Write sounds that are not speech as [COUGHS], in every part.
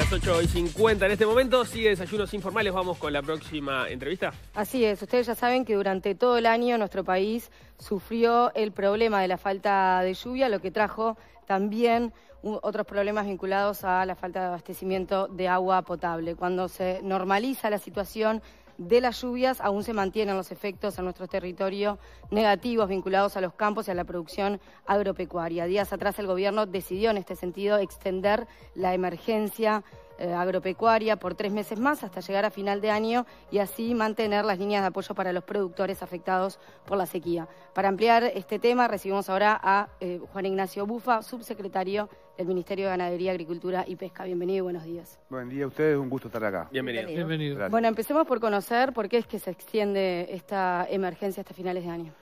las 8 y 50 en este momento. Sigue Desayunos Informales. Vamos con la próxima entrevista. Así es. Ustedes ya saben que durante todo el año nuestro país sufrió el problema de la falta de lluvia, lo que trajo también otros problemas vinculados a la falta de abastecimiento de agua potable. Cuando se normaliza la situación de las lluvias, aún se mantienen los efectos en nuestro territorio negativos vinculados a los campos y a la producción agropecuaria. Días atrás el gobierno decidió en este sentido extender la emergencia eh, agropecuaria por tres meses más hasta llegar a final de año y así mantener las líneas de apoyo para los productores afectados por la sequía. Para ampliar este tema recibimos ahora a eh, Juan Ignacio Bufa, subsecretario del Ministerio de Ganadería, Agricultura y Pesca. Bienvenido y buenos días. Buen día a ustedes, un gusto estar acá. Bienvenido. Bienvenido. Bueno, empecemos por conocer por qué es que se extiende esta emergencia hasta finales de año.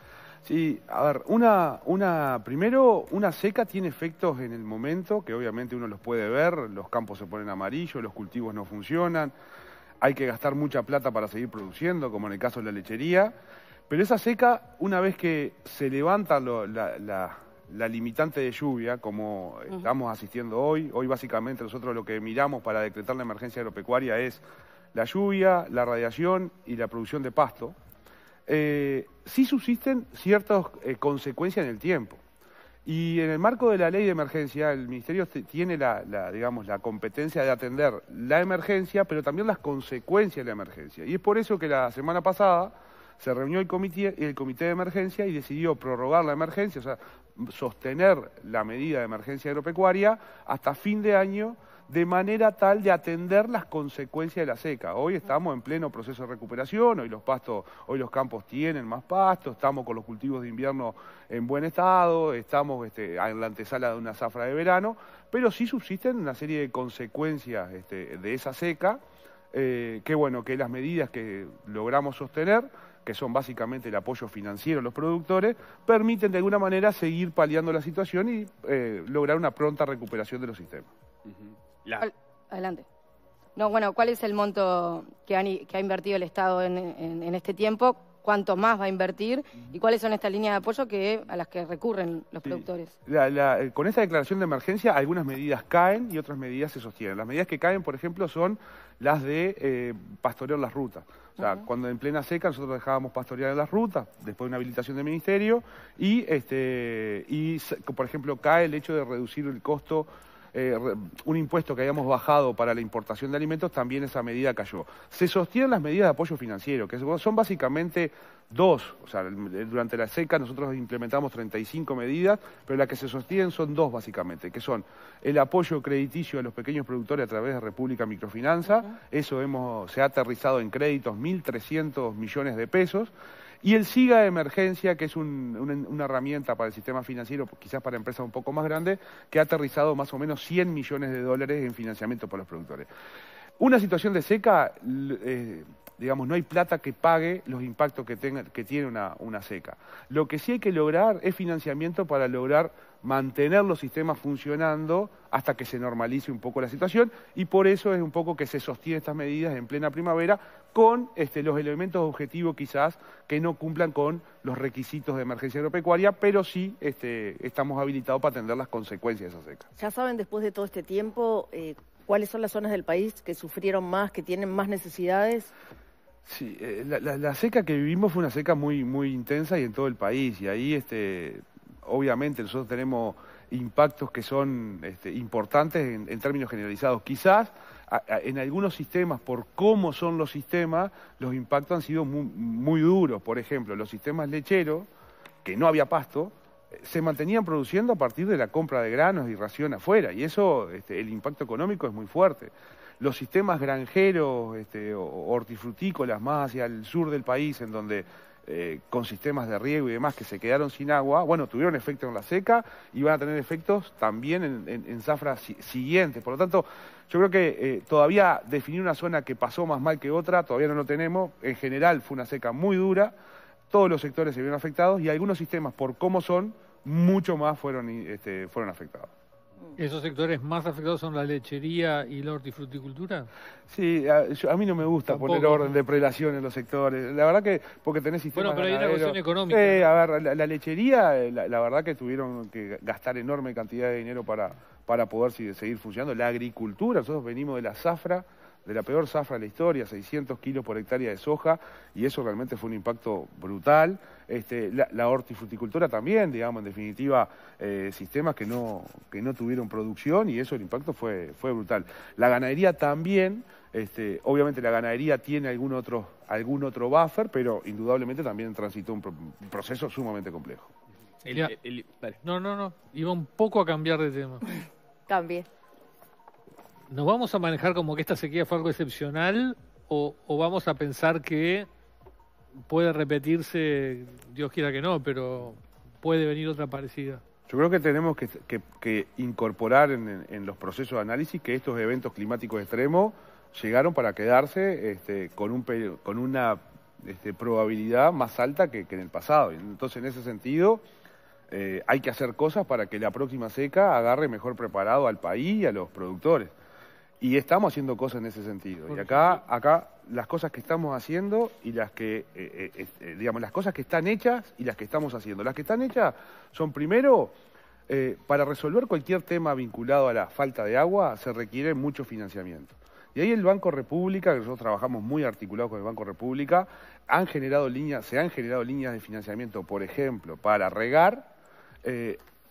Sí, a ver, una, una, primero, una seca tiene efectos en el momento, que obviamente uno los puede ver, los campos se ponen amarillos, los cultivos no funcionan, hay que gastar mucha plata para seguir produciendo, como en el caso de la lechería, pero esa seca, una vez que se levanta la, limitante de lluvia, como estamos asistiendo hoy, hoy básicamente nosotros lo que miramos para decretar la emergencia agropecuaria es la lluvia, la radiación y la producción de pasto, eh, sí subsisten ciertas eh, consecuencias en el tiempo. Y en el marco de la ley de emergencia, el Ministerio tiene la, la, digamos, la competencia de atender la emergencia, pero también las consecuencias de la emergencia. Y es por eso que la semana pasada se reunió el comité, el comité de emergencia y decidió prorrogar la emergencia, o sea, sostener la medida de emergencia agropecuaria hasta fin de año de manera tal de atender las consecuencias de la seca. Hoy estamos en pleno proceso de recuperación, hoy los pastos, hoy los campos tienen más pasto, estamos con los cultivos de invierno en buen estado, estamos este, en la antesala de una zafra de verano, pero sí subsisten una serie de consecuencias este, de esa seca, eh, que bueno, que las medidas que logramos sostener que son básicamente el apoyo financiero a los productores, permiten de alguna manera seguir paliando la situación y eh, lograr una pronta recuperación de los sistemas. Adelante. No, bueno, ¿cuál es el monto que, ha invertido el Estado en, este tiempo? ¿Cuánto más va a invertir? ¿Y cuáles son estas líneas de apoyo que, a las que recurren los productores? con esta declaración de emergencia, algunas medidas caen y otras medidas se sostienen. Las medidas que caen, por ejemplo, son las de eh, pastorear las rutas. O sea, cuando en plena seca nosotros dejábamos pastorear las rutas, después de una habilitación del ministerio, y, este, y por ejemplo, cae el hecho de reducir el costo eh, un impuesto que hayamos bajado para la importación de alimentos, también esa medida cayó. Se sostienen las medidas de apoyo financiero, que son básicamente dos. O durante la seca nosotros implementamos 35 medidas, pero las que se sostienen son dos básicamente, que son el apoyo crediticio a los pequeños productores a través de República Microfinanza, eso hemos, se ha aterrizado en créditos, 1.300 millones de pesos, y el SIGA de emergencia, que es una herramienta para el sistema financiero, quizás para empresas un poco más grandes, que ha aterrizado más o menos 100 millones de dólares en financiamiento para los productores. Una situación de seca, eh, digamos, no hay plata que pague los impactos que, tiene una seca. Lo que sí hay que lograr es financiamiento para lograr mantener los sistemas funcionando hasta que se normalice un poco la situación y por eso es un poco que se sostienen estas medidas en plena primavera con este, los elementos objetivos quizás que no cumplan con los requisitos de emergencia agropecuaria, pero sí este, estamos habilitados para atender las consecuencias de esa seca. Ya saben, después de todo este tiempo, eh, cuáles son las zonas del país que sufrieron más, que tienen más necesidades. Sí, eh, la, seca que vivimos fue una seca muy, muy intensa y en todo el país, y ahí este, obviamente nosotros tenemos impactos que son este, importantes en, términos generalizados. Quizás en algunos sistemas, por cómo son los sistemas, los impactos han sido muy, duros. Por ejemplo, los sistemas lecheros, que no había pasto, eh, se mantenían produciendo a partir de la compra de granos y ración afuera, y eso, este, el impacto económico es muy fuerte. Los sistemas granjeros este, hortifrutícolas más hacia el sur del país, en donde eh, con sistemas de riego y demás que se quedaron sin agua, bueno, tuvieron efecto en la seca y van a tener efectos también en, en, zafras siguientes. Por lo tanto, yo creo que eh, todavía definir una zona que pasó más mal que otra, todavía no lo tenemos. En general fue una seca muy dura, todos los sectores se vieron afectados y algunos sistemas, por cómo son, mucho más fueron este, afectados. Mm. ¿Esos sectores más afectados son la lechería y la hortifruticultura? Sí, a, mí no me gusta poner orden de prelación en los sectores. La verdad que, porque tenés sistemas Bueno, pero hay una cuestión económica. a ver, la, lechería, eh, la, verdad que tuvieron que gastar enorme cantidad de dinero para, para poder seguir funcionando. La agricultura, nosotros venimos de la zafra de la peor zafra de la historia, 600 kilos por hectárea de soja, y eso realmente fue un impacto brutal. Este, la, la, hortifruticultura también, digamos, en definitiva, eh, sistemas que no, que no tuvieron producción y eso el impacto fue, fue brutal. La ganadería también, este, obviamente la ganadería tiene algún otro, algún otro buffer, pero indudablemente también transitó un, proceso sumamente complejo. No, no, no, iba un poco a cambiar de tema. También. ¿nos vamos a manejar como que esta sequía fue algo excepcional o, vamos a pensar que puede repetirse, Dios quiera que no, pero puede venir otra parecida? Yo creo que tenemos que, incorporar en, los procesos de análisis que estos eventos climáticos extremos llegaron para quedarse este, con, un, con una este, probabilidad más alta que, en el pasado. Entonces, en ese sentido, eh, hay que hacer cosas para que la próxima seca agarre mejor preparado al país y a los productores. Y estamos haciendo cosas en ese sentido. Y acá, acá las cosas que estamos haciendo y las que, eh, eh, eh, digamos, las cosas que están hechas y las que estamos haciendo. Las que están hechas son primero, para resolver cualquier tema vinculado a la falta de agua se requiere mucho financiamiento. Y ahí el Banco República, que nosotros trabajamos muy articulados con el Banco República, han generado líneas, se han generado líneas de financiamiento, por ejemplo, para regar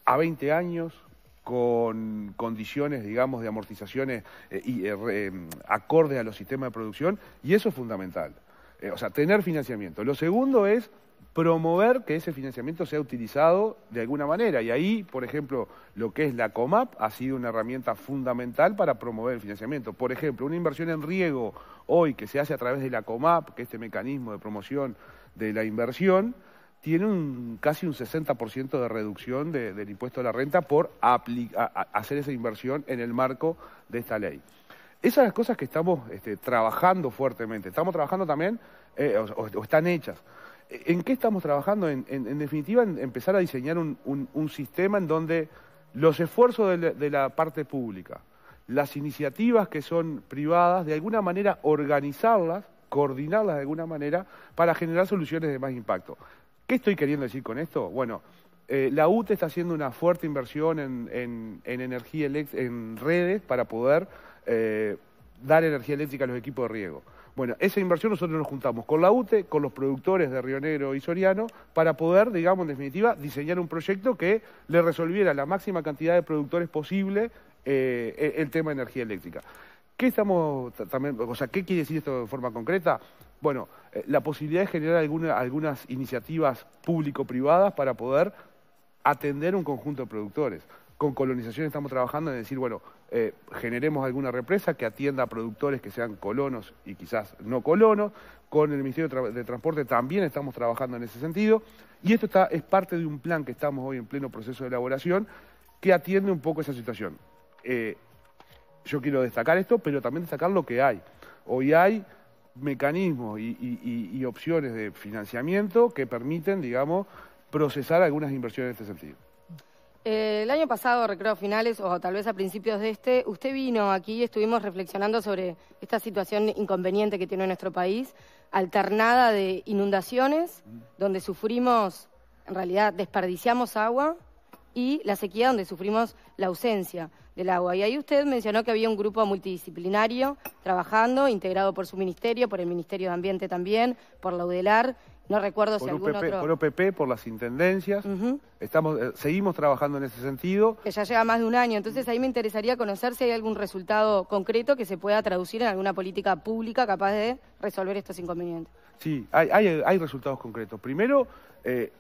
a 20 años, con condiciones, digamos, de amortizaciones eh, eh em, acorde a los sistemas de producción, y eso es fundamental. Eh, o sea, tener financiamiento. Lo segundo es promover que ese financiamiento sea utilizado de alguna manera. Y ahí, por ejemplo, lo que es la COMAP ha sido una herramienta fundamental para promover el financiamiento. Por ejemplo, una inversión en riego hoy que se hace a través de la COMAP, que es este mecanismo de promoción de la inversión, tiene un, casi un 60% de reducción del impuesto a la renta por hacer esa inversión en el marco de esta ley. Esas son las cosas que estamos este, trabajando fuertemente. Estamos trabajando también, eh, o, están hechas. Eh, ¿En qué estamos trabajando? En, definitiva, en empezar a diseñar un, sistema en donde los esfuerzos de la parte pública, las iniciativas que son privadas, de alguna manera organizarlas, coordinarlas de alguna manera, para generar soluciones de más impacto. ¿Qué estoy queriendo decir con esto? Bueno, eh, la UTE está haciendo una fuerte inversión en, en redes para poder eh, dar energía eléctrica a los equipos de riego. Bueno, esa inversión nosotros nos juntamos con la UTE, con los productores de Río Negro y Soriano, para poder, digamos, en definitiva, diseñar un proyecto que le resolviera la máxima cantidad de productores posible eh, e-, el tema de energía eléctrica. ¿Qué estamos también, o sea, qué quiere decir esto de forma concreta? Bueno, eh, la posibilidad de generar algunas iniciativas público-privadas para poder atender un conjunto de productores. Con colonización estamos trabajando en decir, bueno, eh, generemos alguna represa que atienda a productores que sean colonos y quizás no colonos. Con el Ministerio de, Transporte también estamos trabajando en ese sentido. Y esto está, es parte de un plan que estamos hoy en pleno proceso de elaboración que atiende un poco esa situación. Eh, yo quiero destacar esto, pero también destacar lo que hay. Hoy hay mecanismos y, opciones de financiamiento que permiten, digamos, procesar algunas inversiones en este sentido. Eh, el año pasado, recreo finales o tal vez a principios de este, usted vino aquí y estuvimos reflexionando sobre esta situación inconveniente que tiene nuestro país, alternada de inundaciones, donde sufrimos, en realidad desperdiciamos agua, y la sequía donde sufrimos la ausencia del agua. Y ahí usted mencionó que había un grupo multidisciplinario trabajando, integrado por su ministerio, por el Ministerio de Ambiente también, por la UDELAR. No recuerdo si algún otro... Por OPP, por las intendencias. Estamos, eh, seguimos trabajando en ese sentido. Que ya lleva más de un año. Entonces ahí me interesaría conocer si hay algún resultado concreto que se pueda traducir en alguna política pública capaz de resolver estos inconvenientes. Sí, hay, hay, resultados concretos. Primero, eh,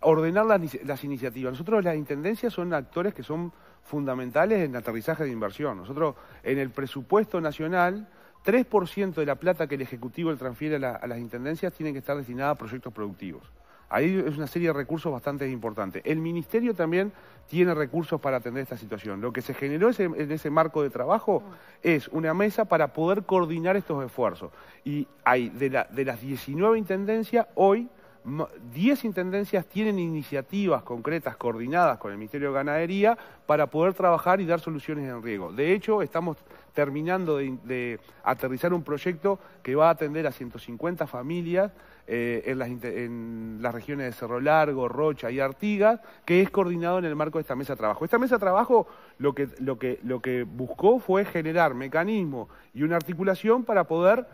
ordenar las, iniciativas. Nosotros las intendencias son actores que son fundamentales en el aterrizaje de inversión. Nosotros en el presupuesto nacional, 3% de la plata que el Ejecutivo le transfiere a, las intendencias tiene que estar destinada a proyectos productivos. Ahí es una serie de recursos bastante importantes. El Ministerio también tiene recursos para atender esta situación. Lo que se generó en ese marco de trabajo mm. es una mesa para poder coordinar estos esfuerzos. Y hay de, de las 19 intendencias, hoy 10 intendencias tienen iniciativas concretas coordinadas con el Ministerio de Ganadería para poder trabajar y dar soluciones en riego. De hecho, estamos terminando de, aterrizar un proyecto que va a atender a 150 familias eh, en, las, regiones de Cerro Largo, Rocha y Artigas, que es coordinado en el marco de esta mesa de trabajo. Esta mesa de trabajo lo que, lo que buscó fue generar mecanismos y una articulación para poder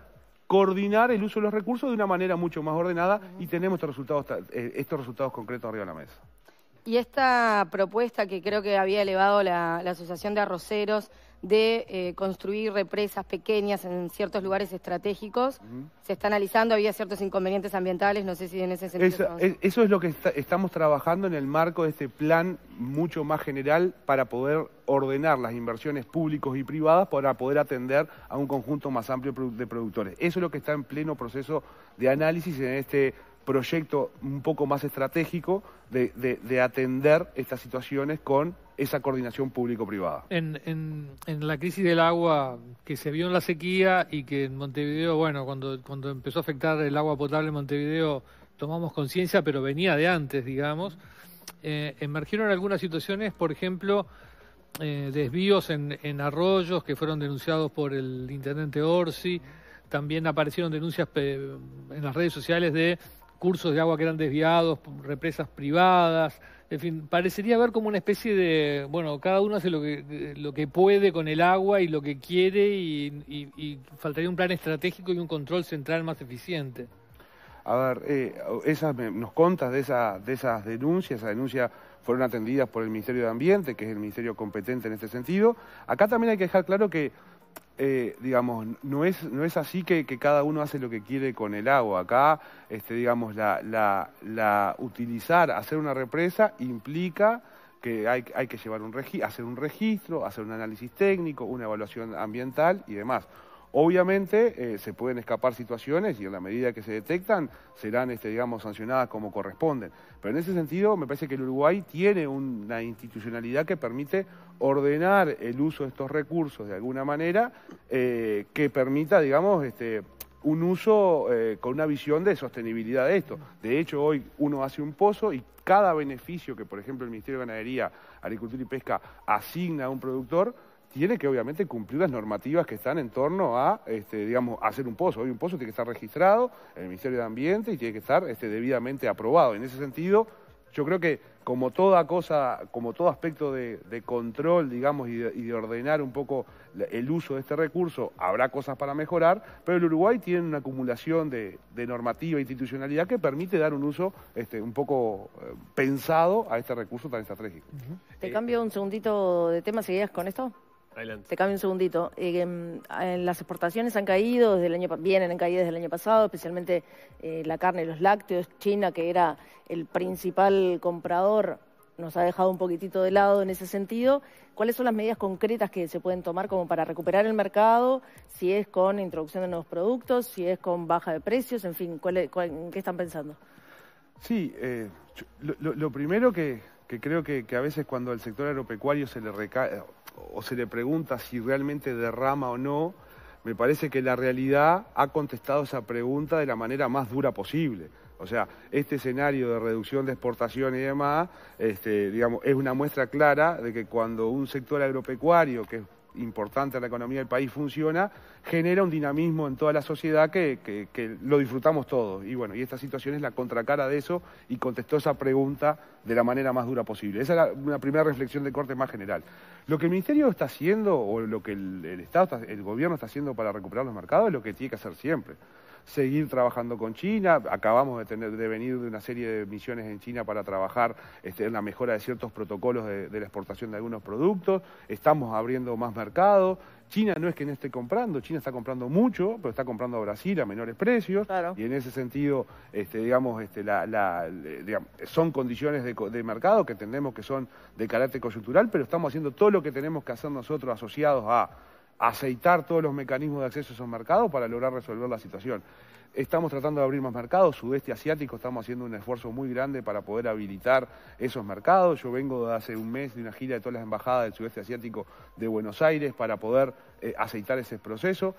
coordinar el uso de los recursos de una manera mucho más ordenada y tenemos estos resultados, eh, estos resultados concretos arriba de la mesa. Y esta propuesta que creo que había elevado la, la Asociación de Arroceros de eh, construir represas pequeñas en ciertos lugares estratégicos. Se está analizando, había ciertos inconvenientes ambientales, no sé si en ese sentido... Eso, es, lo que estamos trabajando en el marco de este plan mucho más general para poder ordenar las inversiones públicas y privadas para poder atender a un conjunto más amplio de productores. Eso es lo que está en pleno proceso de análisis en este proyecto un poco más estratégico de, de, atender estas situaciones con esa coordinación público-privada. En, en, la crisis del agua que se vio en la sequía y que en Montevideo, bueno, cuando, cuando empezó a afectar el agua potable en Montevideo, tomamos conciencia, pero venía de antes, digamos, eh, emergieron algunas situaciones, por ejemplo, eh, desvíos en, en, arroyos que fueron denunciados por el intendente Orsi, también aparecieron denuncias en las redes sociales de cursos de agua que eran desviados, represas privadas, en fin, parecería haber como una especie de, bueno, cada uno hace lo que, lo que puede con el agua y lo que quiere y, faltaría un plan estratégico y un control central más eficiente. A ver, eh, esas, nos contas de, de esas denuncias, esas denuncias fueron atendidas por el Ministerio de Ambiente, que es el ministerio competente en este sentido. Acá también hay que dejar claro que eh, digamos, no es, no es así que, que, cada uno hace lo que quiere con el agua. Acá, este, digamos, la, la, utilizar, hacer una represa implica que hay, hay que llevar un hacer un registro, hacer un análisis técnico, una evaluación ambiental y demás. Obviamente eh, se pueden escapar situaciones y en la medida que se detectan serán, este, digamos, sancionadas como corresponden. Pero en ese sentido me parece que el Uruguay tiene una institucionalidad que permite ordenar el uso de estos recursos de alguna manera eh, que permita, digamos, este, un uso eh, con una visión de sostenibilidad de esto. De hecho, hoy uno hace un pozo y cada beneficio que, por ejemplo, el Ministerio de Ganadería, Agricultura y Pesca asigna a un productor tiene que obviamente cumplir las normativas que están en torno a, este, digamos, hacer un pozo. Hoy un pozo tiene que estar registrado en el Ministerio de Ambiente y tiene que estar este, debidamente aprobado. En ese sentido, yo creo que como toda cosa, como todo aspecto de, control, digamos, y de, ordenar un poco el uso de este recurso, habrá cosas para mejorar, pero el Uruguay tiene una acumulación de, de normativa e institucionalidad que permite dar un uso este, un poco eh, pensado a este recurso tan estratégico. Te cambio un segundito de tema, ideas con esto? Adelante. Te cambio un segundito. Eh, em, las exportaciones han caído desde el año vienen en caída desde el año pasado, especialmente eh, la carne y los lácteos. China, que era el principal comprador, nos ha dejado un poquitito de lado en ese sentido. ¿Cuáles son las medidas concretas que se pueden tomar como para recuperar el mercado? Si es con introducción de nuevos productos, si es con baja de precios, en fin, ¿cuál ¿qué están pensando? Sí, eh, lo, primero que, creo que, que, a veces cuando al sector agropecuario se le recae o se le pregunta si realmente derrama o no, me parece que la realidad ha contestado esa pregunta de la manera más dura posible. O sea, este escenario de reducción de exportaciones y demás, este, digamos, es una muestra clara de que cuando un sector agropecuario, que es importante en la economía del país funciona, genera un dinamismo en toda la sociedad que, que, lo disfrutamos todos. Y bueno, y esta situación es la contracara de eso y contestó esa pregunta de la manera más dura posible. Esa es una primera reflexión de corte más general. Lo que el Ministerio está haciendo o lo que el, el Estado, el Gobierno está haciendo para recuperar los mercados es lo que tiene que hacer siempre seguir trabajando con China. Acabamos de, tener, de venir de una serie de misiones en China para trabajar este, en la mejora de ciertos protocolos de, la exportación de algunos productos. Estamos abriendo más mercado. China no es que no esté comprando, China está comprando mucho, pero está comprando a Brasil a menores precios. Y en ese sentido, este, este, digamos, son condiciones de, de, mercado que entendemos que son de carácter coyuntural, pero estamos haciendo todo lo que tenemos que hacer nosotros asociados a aceitar todos los mecanismos de acceso a esos mercados para lograr resolver la situación. Estamos tratando de abrir más mercados, sudeste asiático, estamos haciendo un esfuerzo muy grande para poder habilitar esos mercados. Yo vengo de hace un mes de una gira de todas las embajadas del sudeste asiático de Buenos Aires para poder eh, aceitar ese proceso.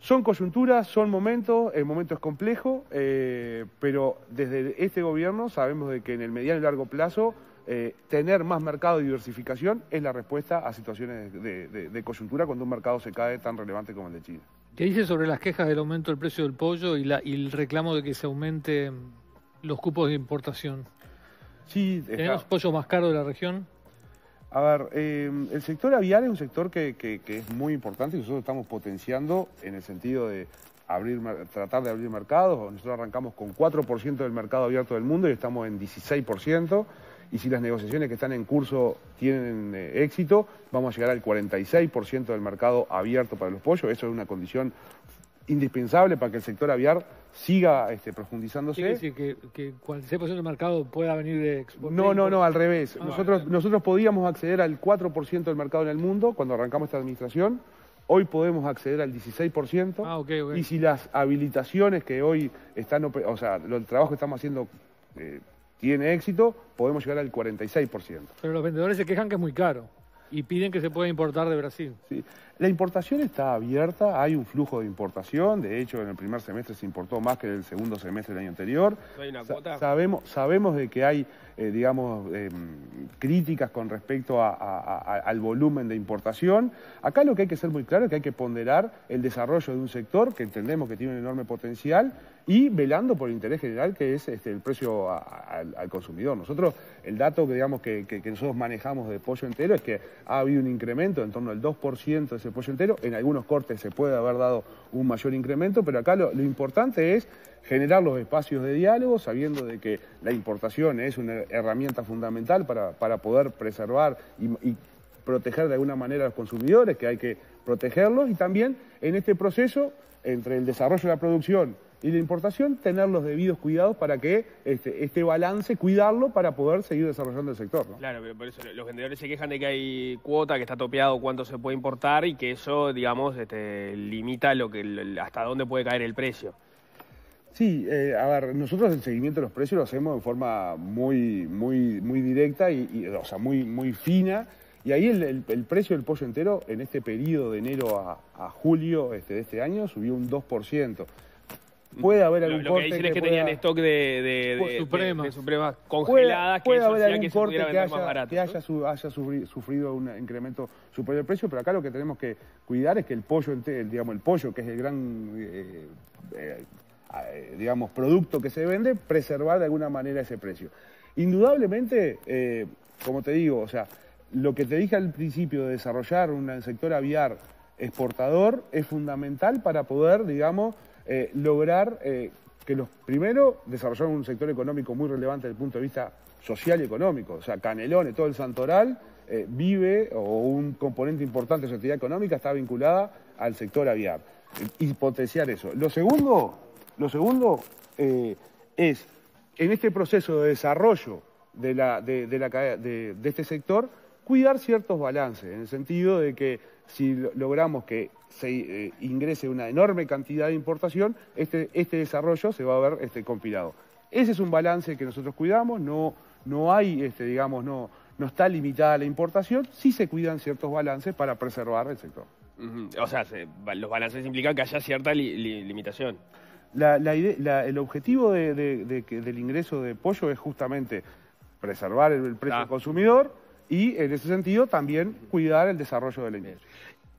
Son coyunturas, son momentos, el momento es complejo, eh, pero desde este gobierno sabemos de que en el mediano y largo plazo eh, tener más mercado y diversificación es la respuesta a situaciones de, coyuntura cuando un mercado se cae tan relevante como el de China. ¿Qué dice sobre las quejas del aumento del precio del pollo y, el reclamo de que se aumente los cupos de importación? Sí, ¿Tenemos pollo más caro de la región? A ver, eh, el sector aviar es un sector que, es muy importante y nosotros estamos potenciando en el sentido de abrir, tratar de abrir mercados. Nosotros arrancamos con 4% del mercado abierto del mundo y estamos en 16% y si las negociaciones que están en curso tienen eh, éxito, vamos a llegar al 46% del mercado abierto para los pollos. Eso es una condición indispensable para que el sector aviar siga este, profundizándose. ¿Quiere decir que, que 46% del mercado pueda venir de No, no, no, al revés. Ah, nosotros, nosotros podíamos acceder al 4% del mercado en el mundo cuando arrancamos esta administración. Hoy podemos acceder al 16%. Ah, ok, Y si las habilitaciones que hoy están, o sea, el trabajo que estamos haciendo eh, tiene éxito, podemos llegar al 46%. Pero los vendedores se quejan que es muy caro y piden que se pueda importar de Brasil. La importación está abierta, hay un flujo de importación, de hecho en el primer semestre se importó más que en el segundo semestre del año anterior. sabemos, de que hay, eh, digamos, eh, críticas con respecto al volumen de importación. Acá lo que hay que ser muy claro es que hay que ponderar el desarrollo de un sector que entendemos que tiene un enorme potencial y velando por el interés general que es este, el precio al, consumidor. Nosotros, el dato que, digamos, que, nosotros manejamos de pollo entero es que ha habido un incremento en torno al 2% de ese pollo entero. En algunos cortes se puede haber dado un mayor incremento, pero acá lo, importante es generar los espacios de diálogo, sabiendo de que la importación es una herramienta fundamental para, poder preservar y, y proteger de alguna manera a los consumidores, que hay que protegerlos, y también en este proceso entre el desarrollo de la producción y la importación, tener los debidos cuidados para que este, este balance, cuidarlo para poder seguir desarrollando el sector. Claro, pero por eso los vendedores se quejan de que hay cuota, que está topeado cuánto se puede importar y que eso, digamos, este, limita lo que, hasta dónde puede caer el precio. Sí, eh, a ver, nosotros el seguimiento de los precios lo hacemos de forma muy, muy, muy directa y, o sea, muy, muy fina. Y ahí el, precio del pollo entero en este periodo de enero a, a julio este, de este año subió un 2%. Puede haber algún lo, que dicen es que tenían stock de, de, de congeladas que puede haber algún corte que, haya, que haya, haya, sufrido un incremento superior al precio, pero acá lo que tenemos que cuidar es que el pollo, el, digamos, el pollo, que es el gran eh, eh digamos, producto que se vende, preservar de alguna manera ese precio. Indudablemente, eh, como te digo, o sea, lo que te dije al principio de desarrollar un sector aviar exportador es fundamental para poder, digamos, eh, lograr eh, que los primero desarrollaron un sector económico muy relevante desde el punto de vista social y económico. O sea, Canelones, todo el Santoral eh, vive, o un componente importante de su actividad económica está vinculada al sector aviar. Y potenciar eso. Lo segundo, lo segundo es, en este proceso de desarrollo de, la, de este sector, cuidar ciertos balances, en el sentido de que si logramos que se eh, ingrese una enorme cantidad de importación, este, este desarrollo se va a ver este, compilado. Ese es un balance que nosotros cuidamos, no, no hay, este, digamos, no, no está limitada la importación, sí se cuidan ciertos balances para preservar el sector. O sea, los balances implican que haya cierta limitación. La, la, el objetivo de, del ingreso de pollo es justamente preservar el, precio al ah. consumidor y en ese sentido también cuidar el desarrollo de la industria.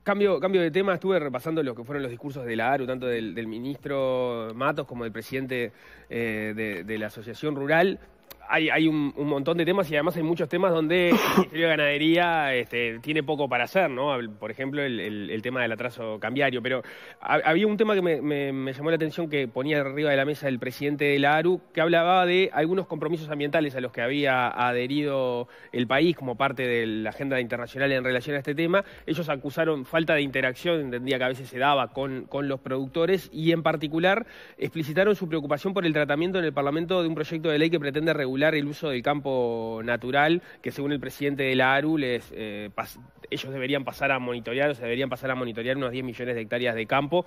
Cambio, cambio de tema, estuve repasando lo que fueron los discursos de la ARU, tanto del, ministro Matos como del presidente eh, de la Asociación Rural hay, un, montón de temas y además hay muchos temas donde el [COUGHS] Ministerio de Ganadería este, tiene poco para hacer, ¿no? Por ejemplo, el, tema del atraso cambiario. Pero había un tema que me, llamó la atención que ponía arriba de la mesa el presidente de la ARU, que hablaba de algunos compromisos ambientales a los que había adherido el país como parte de la agenda internacional en relación a este tema. Ellos acusaron falta de interacción, entendía que a veces se daba con, con los productores y en particular explicitaron su preocupación por el tratamiento en el Parlamento de un proyecto de ley que pretende regular el uso del campo natural, que según el presidente de la ARU, les, eh, ellos deberían pasar a monitorear, o se deberían pasar a monitorear unos 10 millones de hectáreas de campo.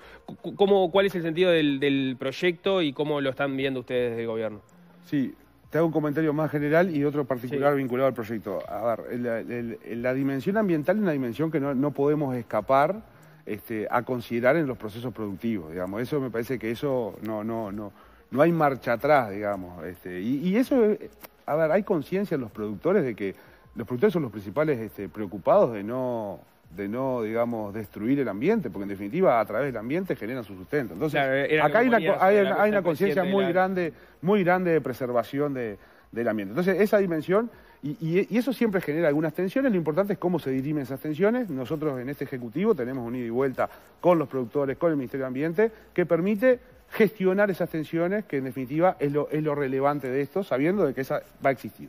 ¿Cómo, ¿Cuál es el sentido del, del proyecto y cómo lo están viendo ustedes desde el gobierno? Sí, te hago un comentario más general y otro particular vinculado al proyecto. A ver, la, dimensión ambiental es una dimensión que no, podemos escapar este, a considerar en los procesos productivos, digamos. Eso me parece que eso no, no, no no hay marcha atrás, digamos. Este, y, eso, eh, a ver, hay conciencia en los productores de que los productores son los principales este, preocupados de no de no, digamos, destruir el ambiente, porque en definitiva a través del ambiente generan su sustento. Entonces, acá hay una, conciencia muy grande, muy grande de preservación del ambiente. Entonces, esa dimensión, y, eso siempre genera algunas tensiones, lo importante es cómo se dirimen esas tensiones. Nosotros en este Ejecutivo tenemos un ida y vuelta con los productores, con el Ministerio de Ambiente, que permite gestionar esas tensiones, que en definitiva es lo, es lo relevante de esto, sabiendo de que esa va a existir.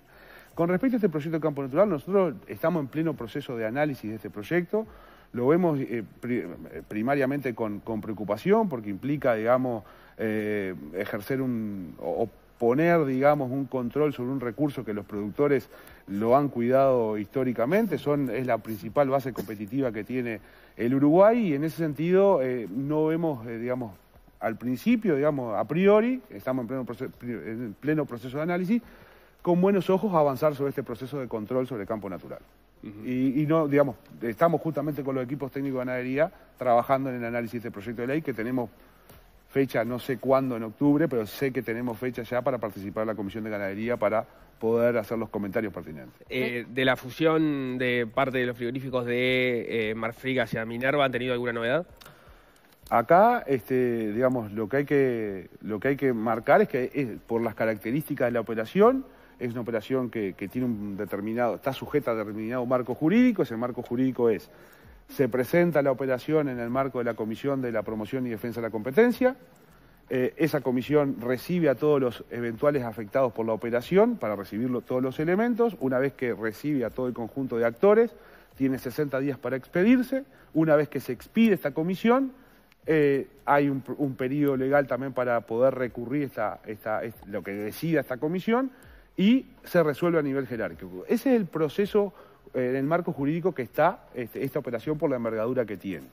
Con respecto a este proyecto de campo natural, nosotros estamos en pleno proceso de análisis de este proyecto, lo vemos eh, eh, primariamente con, preocupación porque implica, digamos, eh, ejercer un, o, poner, digamos, un control sobre un recurso que los productores lo han cuidado históricamente, son, es la principal base competitiva que tiene el Uruguay y en ese sentido no vemos, digamos, al principio, digamos, a priori, estamos en pleno, proceso, en pleno proceso de análisis, con buenos ojos avanzar sobre este proceso de control sobre el campo natural. y, no, digamos, estamos justamente con los equipos técnicos de ganadería trabajando en el análisis de este proyecto de ley que tenemos fecha, no sé cuándo en octubre, pero sé que tenemos fecha ya para participar en la Comisión de Ganadería para poder hacer los comentarios pertinentes. Eh, de la fusión de parte de los frigoríficos de eh, Marfrig hacia Minerva, ¿han tenido alguna novedad? Acá, este, digamos, lo que hay que, marcar es que por las características de la operación, es una operación que, tiene un determinado, está sujeta a determinado marco jurídico, ese marco jurídico es, se presenta la operación en el marco de la Comisión de la Promoción y Defensa de la Competencia, eh, esa comisión recibe a todos los eventuales afectados por la operación para recibir todos los elementos, una vez que recibe a todo el conjunto de actores, tiene 60 días para expedirse, una vez que se expide esta comisión, eh, hay un, periodo legal también para poder recurrir esta, lo que decida esta comisión y se resuelve a nivel jerárquico. Ese es el proceso eh, en el marco jurídico que está este, esta operación por la envergadura que tiene.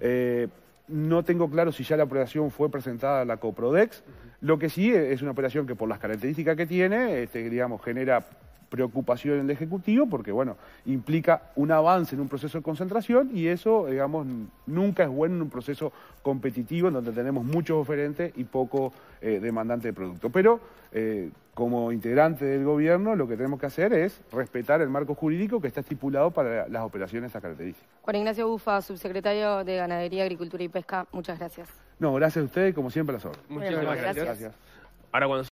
Eh, no tengo claro si ya la operación fue presentada a la COPRODEX. Lo que sí es una operación que por las características que tiene, este, digamos, genera preocupación en el Ejecutivo porque, bueno, implica un avance en un proceso de concentración y eso, digamos, nunca es bueno en un proceso competitivo en donde tenemos muchos oferentes y poco eh, demandante de producto. Pero eh, como integrante del gobierno lo que tenemos que hacer es respetar el marco jurídico que está estipulado para las operaciones a características. Juan Ignacio Bufa, subsecretario de Ganadería, Agricultura y Pesca, muchas gracias. No, gracias a ustedes, como siempre, a las SOR. Muchas gracias. Ahora cuando